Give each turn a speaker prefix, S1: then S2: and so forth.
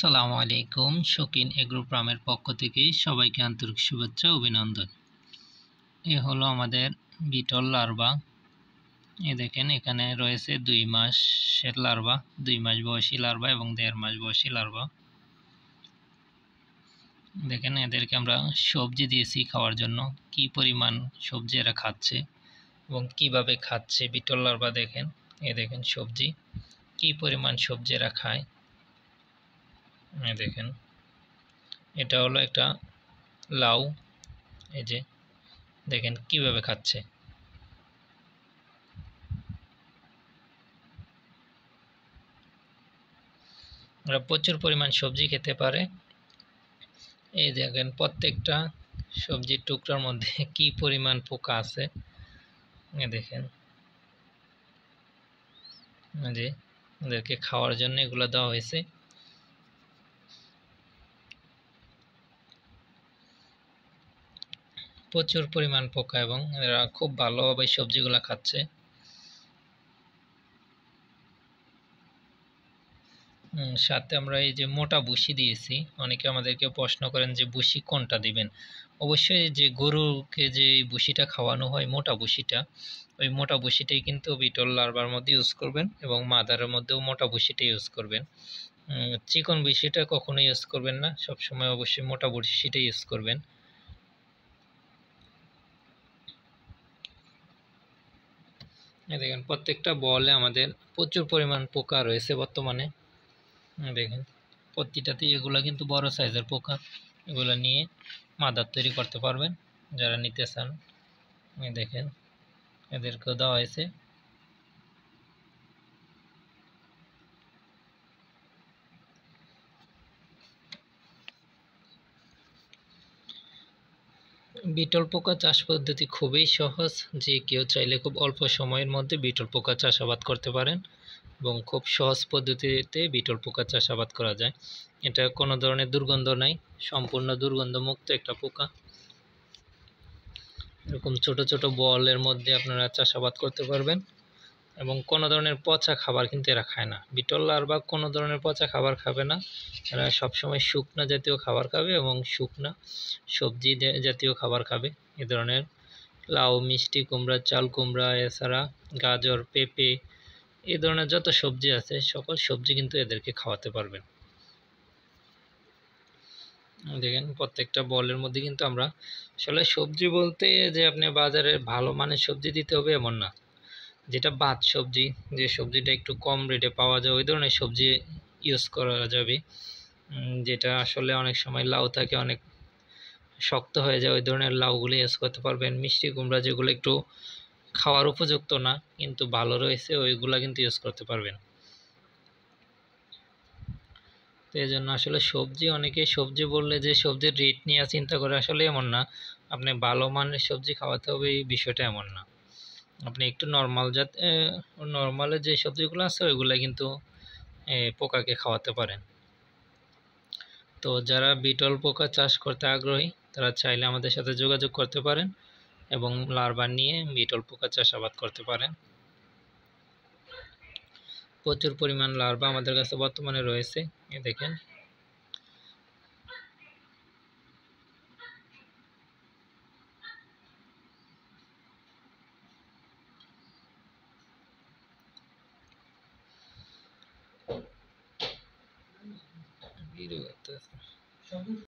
S1: আসসালামু আলাইকুম শকিন এগ্রোপ্রামের পক্ষ থেকে সবাইকে আন্তরিক শুভেচ্ছা অভিনন্দন এ হলো আমাদের বিটল লার্ভা এ দেখেন এখানে রয়েছে দুই মাসের লার্ভা দুই মাস বয়সী লার্ভা এবং দেড় মাস বয়সী লার্ভা দেখেন এদেরকে আমরা সবজি দিয়েছি খাওয়ার জন্য কি পরিমাণ সবজি এরা খাচ্ছে এবং কিভাবে খাচ্ছে বিটল লার্ভা দেখেন এ দেখেন সবজি কি পরিমাণ সবজি এরা খায় দেখেন এটা হলো একটা লাউ এই যে দেখেন কিভাবে খাচ্ছে ওরা প্রচুর পরিমাণ সবজি খেতে পারে এই দেখেন প্রত্যেকটা সবজির টুকরার মধ্যে কি পরিমাণ পোকা আছে দেখেন যে ওদেরকে খাওয়ার জন্য এগুলো দেওয়া হয়েছে প্রচুর পরিমাণ পোকা এবং এরা খুব ভালোভাবে সবজিগুলো খাচ্ছে সাথে আমরা এই যে মোটা বসি দিয়েছি অনেকে আমাদেরকে প্রশ্ন করেন যে বসি কোনটা দিবেন অবশ্যই যে গরুকে যে বুসিটা খাওয়ানো হয় মোটা বুসিটা ওই মোটা বসিটাই কিন্তু বিটল লার্ভার মধ্যে ইউজ করবেন এবং মাদারের মধ্যেও মোটা বুসিটা ইউজ করবেন চিকন বসিটা কখনো ইউজ করবেন না সবসময় অবশ্যই মোটা বসিটা ইউজ করবেন দেখেন প্রত্যেকটা বলে আমাদের প্রচুর পরিমাণ পোকা রয়েছে বর্তমানে দেখেন প্রতিটাতে এগুলো কিন্তু বড় সাইজের পোকা এগুলো নিয়ে মাদার তৈরি করতে পারবেন যারা নিতে চান দেখেন এদেরকেও দেওয়া হয়েছে বিটল পোকা চাষ পদ্ধতি খুবই সহজ যে কেউ চাইলে খুব অল্প সময়ের মধ্যে বিটল পোকা চাষাবাদ করতে পারেন এবং খুব সহজ পদ্ধতিতে বিটল পোকা চাষাবাদ করা যায় এটা কোনো ধরনের দুর্গন্ধ নাই সম্পূর্ণ দুর্গন্ধমুক্ত একটা পোকা এরকম ছোট ছোট বলের মধ্যে আপনারা চাষাবাদ করতে পারবেন এবং কোনো ধরনের পচা খাবার কিন্তু এরা খায় না বিটল লার্ভা কোনো ধরনের পচা খাবার খাবে না এরা সবসময় শুকনা জাতীয় খাবার খাবে এবং শুকনা সবজি জাতীয় খাবার খাবে এ ধরনের লাউ মিষ্টি কুমড়া চাল কুমড়া এছাড়া গাজর পেঁপে এ ধরনের যত সবজি আছে সকল সবজি কিন্তু এদেরকে খাওয়াতে পারবেন দেখেন প্রত্যেকটা বলের মধ্যে কিন্তু আমরা আসলে সবজি বলতে যে আপনি বাজারে ভালো মানের সবজি দিতে হবে এমন না যেটা বাদ সবজি যে সবজিটা একটু কম রেটে পাওয়া যায় ওই ধরনের সবজি ইউজ করা যাবে যেটা আসলে অনেক সময় লাউ থাকে অনেক শক্ত হয়ে যায় ওই ধরনের লাউগুলো ইউজ করতে পারবেন মিষ্টি কুমড়া যেগুলো একটু খাওয়ার উপযুক্ত না কিন্তু ভালো রয়েছে ওইগুলো কিন্তু ইউজ করতে পারবেন তো এই জন্য আসলে সবজি অনেকে সবজি বললে যে সবজির রেট নিয়ে চিন্তা করে আসলে এমন না আপনি ভালো মানের সবজি খাওয়াতে হবে এই বিষয়টা এমন না আপনি একটু নর্মাল জাত নর্মালে যে সবজিগুলো আছে ওইগুলো কিন্তু পোকাকে খাওয়াতে পারেন তো যারা বিটল পোকা চাষ করতে আগ্রহী তারা চাইলে আমাদের সাথে যোগাযোগ করতে পারেন এবং লার্ভা নিয়ে বিটল পোকা চাষাবাদ করতে পারেন প্রচুর পরিমাণ লার্ভা আমাদের কাছে বর্তমানে রয়েছে এ দেখেন ഇരുപത്തി